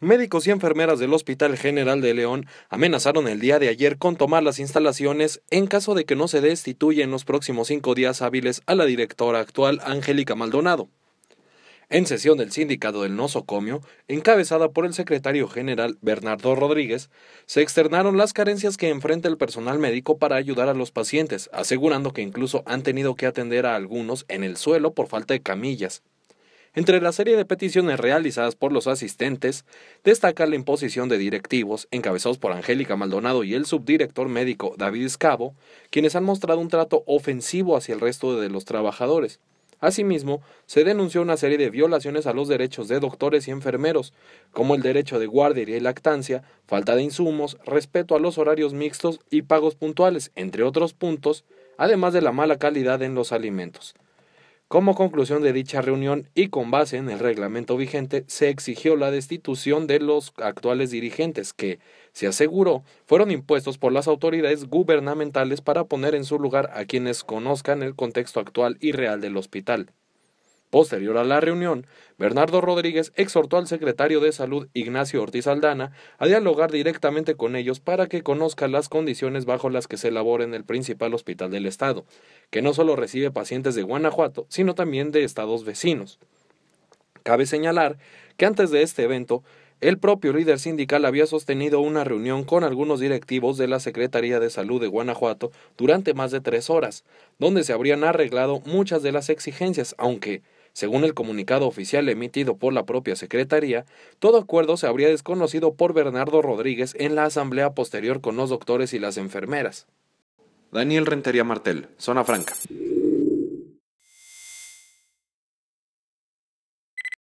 Médicos y enfermeras del Hospital General de León amenazaron el día de ayer con tomar las instalaciones en caso de que no se destituya en los próximos cinco días hábiles a la directora actual Angélica Maldonado. En sesión del sindicato del nosocomio, encabezada por el secretario general Bernardo Rodríguez, se externaron las carencias que enfrenta el personal médico para ayudar a los pacientes, asegurando que incluso han tenido que atender a algunos en el suelo por falta de camillas, entre la serie de peticiones realizadas por los asistentes, destaca la imposición de directivos, encabezados por Angélica Maldonado y el subdirector médico David Escabo, quienes han mostrado un trato ofensivo hacia el resto de los trabajadores. Asimismo, se denunció una serie de violaciones a los derechos de doctores y enfermeros, como el derecho de guardia y lactancia, falta de insumos, respeto a los horarios mixtos y pagos puntuales, entre otros puntos, además de la mala calidad en los alimentos. Como conclusión de dicha reunión y con base en el reglamento vigente, se exigió la destitución de los actuales dirigentes que, se aseguró, fueron impuestos por las autoridades gubernamentales para poner en su lugar a quienes conozcan el contexto actual y real del hospital. Posterior a la reunión, Bernardo Rodríguez exhortó al secretario de Salud Ignacio Ortiz Aldana a dialogar directamente con ellos para que conozca las condiciones bajo las que se elabora en el principal hospital del estado, que no solo recibe pacientes de Guanajuato, sino también de estados vecinos. Cabe señalar que antes de este evento, el propio líder sindical había sostenido una reunión con algunos directivos de la Secretaría de Salud de Guanajuato durante más de tres horas, donde se habrían arreglado muchas de las exigencias, aunque según el comunicado oficial emitido por la propia Secretaría, todo acuerdo se habría desconocido por Bernardo Rodríguez en la asamblea posterior con los doctores y las enfermeras. Daniel Rentería Martel, Zona Franca.